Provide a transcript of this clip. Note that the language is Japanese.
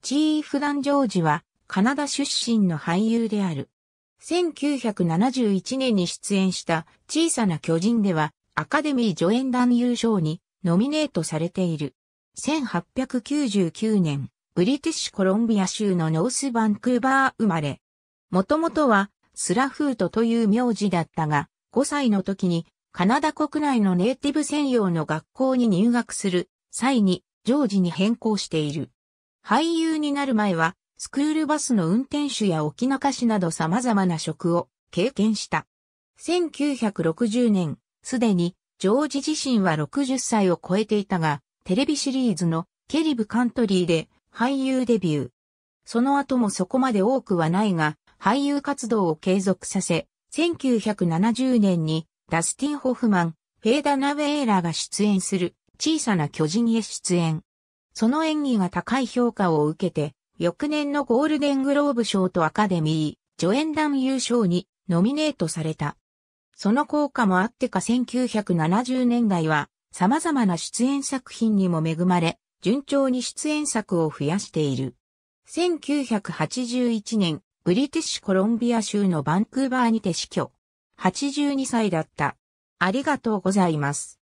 チーフ・ダン・ジョージは、カナダ出身の俳優である。1971年に出演した小さな巨人では、アカデミー助演団優勝にノミネートされている。1899年、ブリティッシュコロンビア州のノースバンクーバー生まれ。もともとは、スラフートという名字だったが、5歳の時にカナダ国内のネイティブ専用の学校に入学する際にジョージに変更している。俳優になる前は、スクールバスの運転手や沖縄市など様々な職を経験した。1960年、すでに、ジョージ自身は60歳を超えていたが、テレビシリーズのケリブカントリーで俳優デビュー。その後もそこまで多くはないが、俳優活動を継続させ、1970年にダスティン・ホフマン、フェーダ・ナウェーラーが出演する小さな巨人へ出演。その演技が高い評価を受けて、翌年のゴールデングローブ賞とアカデミー、助演男優賞にノミネートされた。その効果もあってか1970年代は様々な出演作品にも恵まれ、順調に出演作を増やしている。1981年、ブリティッシュコロンビア州のバンクーバーにて死去。82歳だった。ありがとうございます。